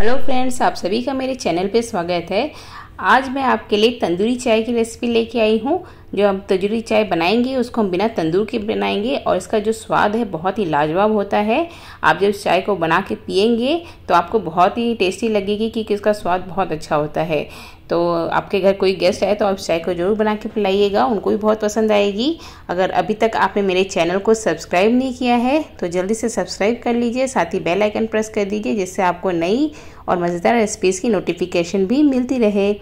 hello friends आप सभी का मेरे चैनल पे स्वागत है आज मैं आपके लिए तंदूरी चाय की रेसिपी लेके आई हूँ जो हम तजुरी चाय बनाएंगे उसको हम बिना तंदूर के बनाएंगे और इसका जो स्वाद है बहुत ही लाजवाब होता है आप जब इस चाय को बना के पियेंगे तो आपको बहुत ही टेस्टी लगेगी क्योंकि इसका स्वाद बहुत अच्छा होता है तो आपके घर कोई गेस्ट आए तो आप चाय को ज़रूर बना के पिलाइएगा उनको भी बहुत पसंद आएगी अगर अभी तक आपने मेरे चैनल को सब्सक्राइब नहीं किया है तो जल्दी से सब्सक्राइब कर लीजिए साथ ही बेल आइकन प्रेस कर दीजिए जिससे आपको नई और मज़ेदार रेसिपीज़ की नोटिफिकेशन भी मिलती रहे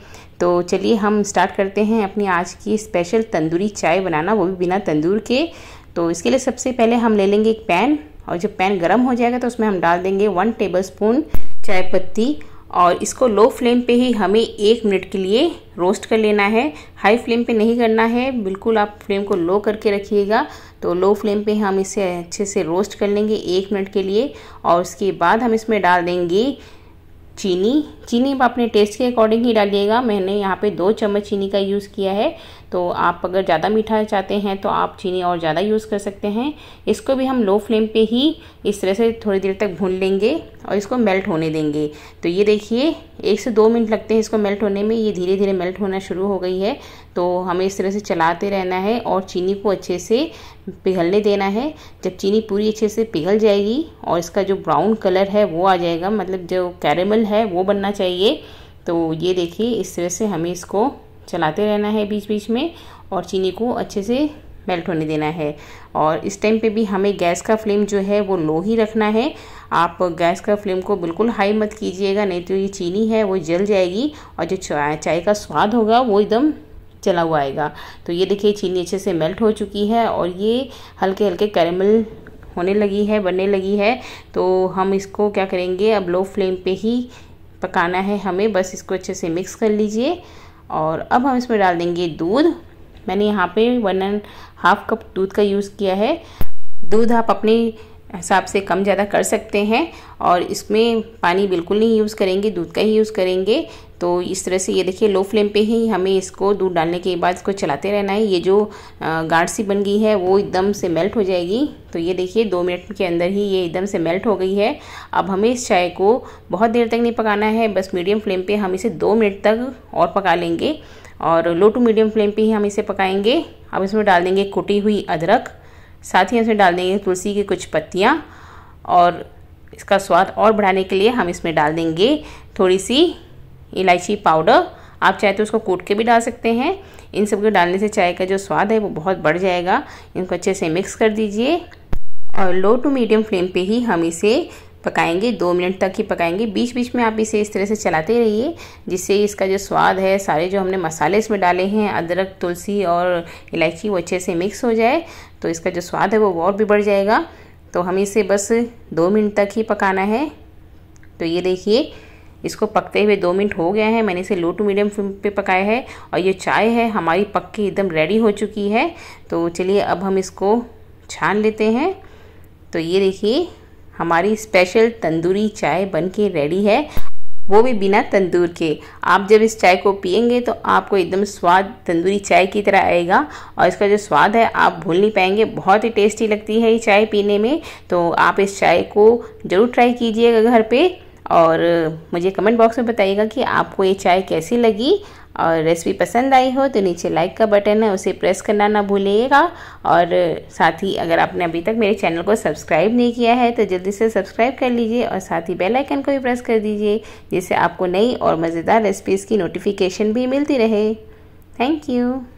तो चलिए हम स्टार्ट करते हैं अपनी आज की स्पेशल तंदूरी चाय बनाना वो भी बिना तंदूर के तो इसके लिए सबसे पहले हम ले लेंगे एक पैन और जब पैन गर्म हो जाएगा तो उसमें हम डाल देंगे वन टेबल स्पून चाय पत्ती और इसको लो फ्लेम पे ही हमें एक मिनट के लिए रोस्ट कर लेना है हाई फ्लेम पे नहीं करना है बिल्कुल आप फ्लेम को लो करके रखिएगा तो लो फ्लेम पे हम इसे अच्छे से रोस्ट कर लेंगे एक मिनट के लिए और उसके बाद हम इसमें डाल देंगे चीनी चीनी आप अपने टेस्ट के अकॉर्डिंग ही डालिएगा मैंने यहाँ पे दो चम्मच चीनी का यूज़ किया है तो आप अगर ज़्यादा मीठा चाहते हैं तो आप चीनी और ज़्यादा यूज़ कर सकते हैं इसको भी हम लो फ्लेम पे ही इस तरह से थोड़ी देर तक भून लेंगे और इसको मेल्ट होने देंगे तो ये देखिए एक से दो मिनट लगते हैं इसको मेल्ट होने में ये धीरे धीरे मेल्ट होना शुरू हो गई है तो हमें इस तरह से चलाते रहना है और चीनी को अच्छे से पिघलने देना है जब चीनी पूरी अच्छे से पिघल जाएगी और इसका जो ब्राउन कलर है वो आ जाएगा मतलब जो कैरेमल है वो बनना चाहिए तो ये देखिए इस तरह से हमें इसको चलाते रहना है बीच बीच में और चीनी को अच्छे से मेल्ट होने देना है और इस टाइम पे भी हमें गैस का फ्लेम जो है वो लो ही रखना है आप गैस का फ्लेम को बिल्कुल हाई मत कीजिएगा नहीं तो ये चीनी है वो जल जाएगी और जो चाय चाय का स्वाद होगा वो एकदम चला हुआ आएगा तो ये देखिए चीनी अच्छे से मेल्ट हो चुकी है और ये हल्के हल्के कैरेमल होने लगी है बनने लगी है तो हम इसको क्या करेंगे अब लो फ्लेम पे ही पकाना है हमें बस इसको अच्छे से मिक्स कर लीजिए और अब हम इसमें डाल देंगे दूध मैंने यहाँ पे वन एंड हाफ कप दूध का यूज़ किया है दूध आप अपने हिसाब से कम ज़्यादा कर सकते हैं और इसमें पानी बिल्कुल नहीं यूज़ करेंगे दूध का ही यूज़ करेंगे तो इस तरह से ये देखिए लो फ्लेम पे ही हमें इसको दूध डालने के बाद इसको चलाते रहना है ये जो गाढ़ सी बन गई है वो एकदम से मेल्ट हो जाएगी तो ये देखिए दो मिनट के अंदर ही ये एकदम से मेल्ट हो गई है अब हमें इस चाय को बहुत देर तक नहीं पकाना है बस मीडियम फ्लेम पे हम इसे दो मिनट तक और पका लेंगे और लो टू मीडियम फ्लेम पर ही हम इसे पकाएंगे अब इसमें डाल देंगे कुटी हुई अदरक साथ ही इसमें डाल देंगे तुलसी की कुछ पत्तियाँ और इसका स्वाद और बढ़ाने के लिए हम इसमें डाल देंगे थोड़ी सी इलायची पाउडर आप चाहे तो उसको कूट के भी डाल सकते हैं इन सब को डालने से चाय का जो स्वाद है वो बहुत बढ़ जाएगा इनको अच्छे से मिक्स कर दीजिए और लो टू मीडियम फ्लेम पे ही हम इसे पकाएंगे दो मिनट तक ही पकाएंगे बीच बीच में आप इसे इस तरह से चलाते रहिए जिससे इसका जो स्वाद है सारे जो हमने मसाले इसमें डाले हैं अदरक तुलसी और इलायची वो अच्छे से मिक्स हो जाए तो इसका जो स्वाद है वो और भी बढ़ जाएगा तो हमें इसे बस दो मिनट तक ही पकाना है तो ये देखिए इसको पकते हुए दो मिनट हो गया है मैंने इसे लो टू मीडियम फ्लेम पे पकाया है और ये चाय है हमारी पक के एकदम रेडी हो चुकी है तो चलिए अब हम इसको छान लेते हैं तो ये देखिए हमारी स्पेशल तंदूरी चाय बन के रेडी है वो भी बिना तंदूर के आप जब इस चाय को पियेंगे तो आपको एकदम स्वाद तंदूरी चाय की तरह आएगा और इसका जो स्वाद है आप भूल नहीं पाएंगे बहुत ही टेस्टी लगती है ये चाय पीने में तो आप इस चाय को ज़रूर ट्राई कीजिएगा घर पे और मुझे कमेंट बॉक्स में बताइएगा कि आपको ये चाय कैसी लगी और रेसिपी पसंद आई हो तो नीचे लाइक का बटन है उसे प्रेस करना ना भूलिएगा और साथ ही अगर आपने अभी तक मेरे चैनल को सब्सक्राइब नहीं किया है तो जल्दी से सब्सक्राइब कर लीजिए और साथ ही बेल आइकन को भी प्रेस कर दीजिए जिससे आपको नई और मज़ेदार रेसिपीज़ की नोटिफिकेशन भी मिलती रहे थैंक यू